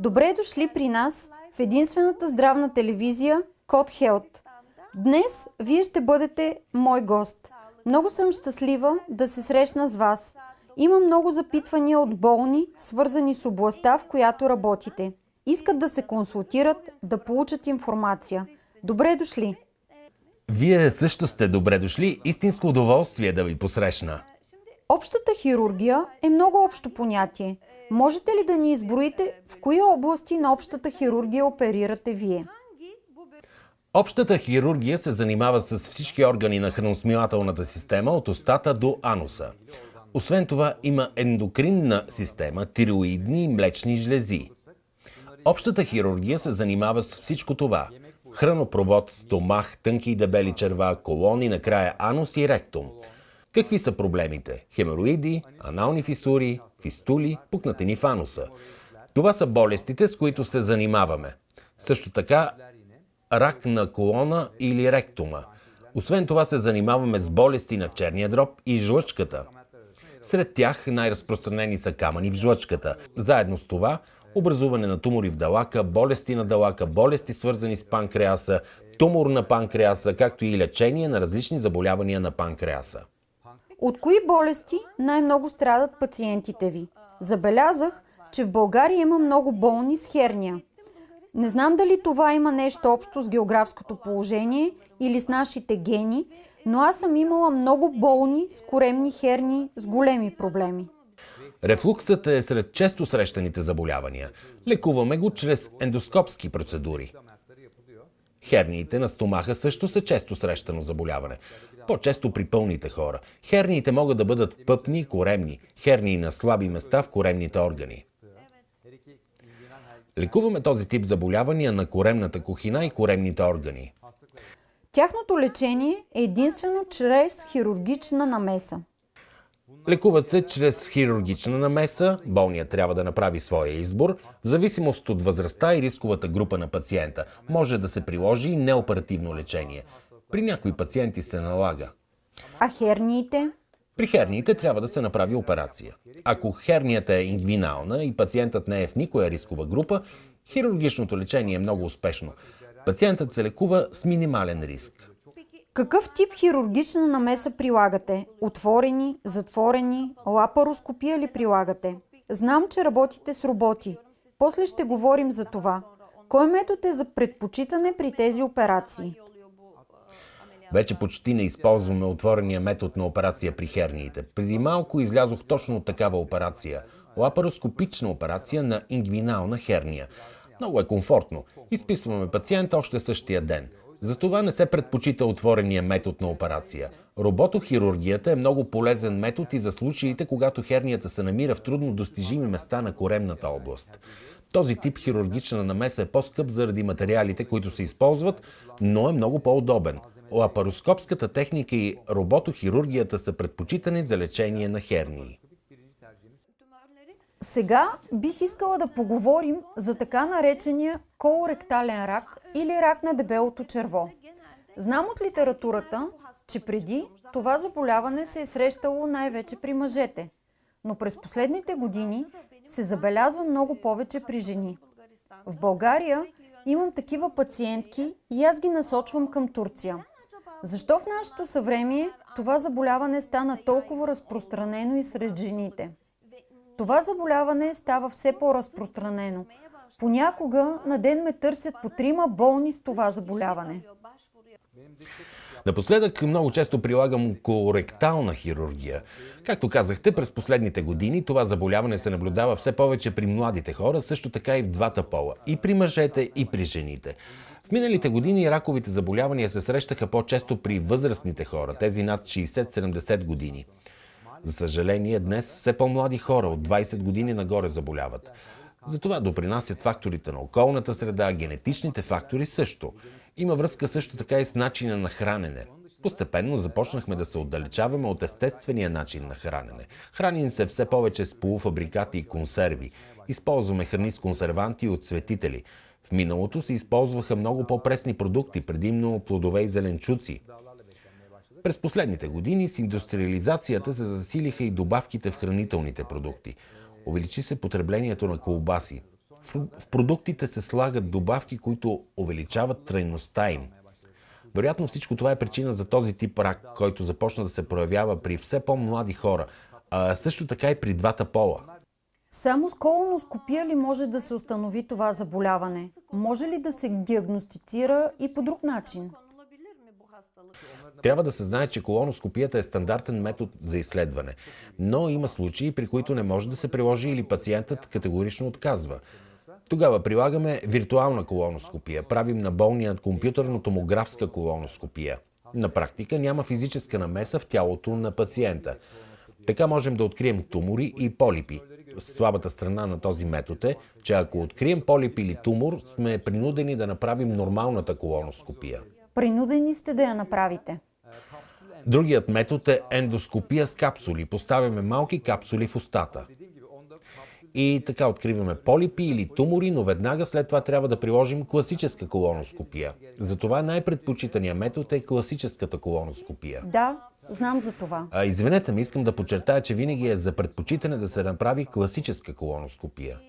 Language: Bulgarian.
Добре дошли при нас в единствената здравна телевизия Код Хелт. Днес вие ще бъдете мой гост. Много съм щастлива да се срещна с вас. Има много запитвания от болни, свързани с областта, в която работите. Искат да се консултират, да получат информация. Добре дошли! Вие също сте добре дошли. Истинско удоволствие да ви посрещна. Общата хирургия е много общо понятие – Можете ли да ни изброите в кои области на общата хирургия оперирате вие? Общата хирургия се занимава с всички органи на храносмилателната система от устата до ануса. Освен това има ендокринна система, тироидни и млечни жлези. Общата хирургия се занимава с всичко това. Хранопровод, стомах, тънки и дебели черва, колони, накрая анус и ректум – Какви са проблемите? Хемероиди, анални фисури, фистули, пукнатини фануса. Това са болестите, с които се занимаваме. Също така рак на колона или ректума. Освен това се занимаваме с болести на черния дроб и жлъчката. Сред тях най-разпространени са камъни в жлъчката. Заедно с това образуване на тумори в далака, болести на далака, болести свързани с панкреаса, тумор на панкреаса, както и лечение на различни заболявания на панкреаса. От кои болести най-много страдат пациентите ви? Забелязах, че в България има много болни с херния. Не знам дали това има нещо общо с географското положение или с нашите гени, но аз съм имала много болни с коремни херни с големи проблеми. Рефлуксът е сред често срещаните заболявания. Лекуваме го чрез ендоскопски процедури. Херниите на стомаха също са често срещано заболяване. По-често при пълните хора. Херниите могат да бъдат пъпни, коремни, хернии на слаби места в коремните органи. Лекуваме този тип заболявания на коремната кухина и коремните органи. Тяхното лечение е единствено чрез хирургична намеса. Лекуват се чрез хирургична намеса, болният трябва да направи своя избор. В зависимост от възрастта и рисковата група на пациента може да се приложи и неоперативно лечение. При някои пациенти се налага. А херниите? При херниите трябва да се направи операция. Ако хернията е ингвинална и пациентът не е в никоя рискова група, хирургичното лечение е много успешно. Пациентът се лекува с минимален риск. Какъв тип хирургична намеса прилагате? Отворени, затворени, лапароскопия ли прилагате? Знам, че работите с роботи. После ще говорим за това. Кой метод е за предпочитане при тези операции? Вече почти не използваме отворения метод на операция при херниите. Преди малко излязох точно от такава операция. Лапароскопична операция на ингвинална херния. Много е комфортно. Изписваме пациента още същия ден. Затова не се предпочита отворения метод на операция. Роботохирургията е много полезен метод и за случаите, когато хернията се намира в трудно достижими места на коремната област. Този тип хирургична намеса е по-скъп заради материалите, които се използват, но е много по-удобен. Лапароскопската техника и роботохирургията са предпочитани за лечение на хернии. Сега бих искала да поговорим за така наречения колоректален рак, или рак на дебелото черво. Знам от литературата, че преди това заболяване се е срещало най-вече при мъжете, но през последните години се забелязва много повече при жени. В България имам такива пациентки и аз ги насочвам към Турция. Защо в нашето съвремие това заболяване стана толкова разпространено и сред жените? Това заболяване става все по-разпространено – Понякога на ден ме търсят по трима болни с това заболяване. Напоследък много често прилагам колоректална хирургия. Както казахте, през последните години това заболяване се наблюдава все повече при младите хора, също така и в двата пола. И при мъжете, и при жените. В миналите години раковите заболявания се срещаха по-често при възрастните хора, тези над 60-70 години. За съжаление, днес все по-млади хора от 20 години нагоре заболяват. За това допринасят факторите на околната среда, генетичните фактори също. Има връзка също така и с начина на хранене. Постепенно започнахме да се отдалечаваме от естествения начин на хранене. Храним се все повече с полуфабрикати и консерви. Използваме храни с консерванти и отцветители. В миналото се използваха много по-пресни продукти, предимно плодове и зеленчуци. През последните години с индустриализацията се засилиха и добавките в хранителните продукти – Увеличи се потреблението на колбаси. В продуктите се слагат добавки, които увеличават трайността им. Вероятно всичко това е причина за този тип рак, който започна да се проявява при все по-млади хора, а също така и при двата пола. Само с колоноскопия ли може да се установи това заболяване? Може ли да се диагностицира и по друг начин? Трябва да се знае, че колоноскопията е стандартен метод за изследване, но има случаи, при които не може да се приложи или пациентът категорично отказва. Тогава прилагаме виртуална колоноскопия, правим на болния компютърно томографска колоноскопия. На практика няма физическа намеса в тялото на пациента. Така можем да открием тумори и полипи. Слабата страна на този метод е, че ако открием полип или тумор, сме принудени да направим нормалната колоноскопия. Принудени сте да я направите. Другият метод е ендоскопия с капсули. Поставяме малки капсули в устата. И така откриваме полипи или тумори, но веднага след това трябва да приложим класическа колоноскопия. Затова най-предпочитаният метод е класическата колоноскопия. Да, Знам за това. А, извинете ме, искам да подчертая, че винаги е за предпочитане да се направи класическа колоноскопия.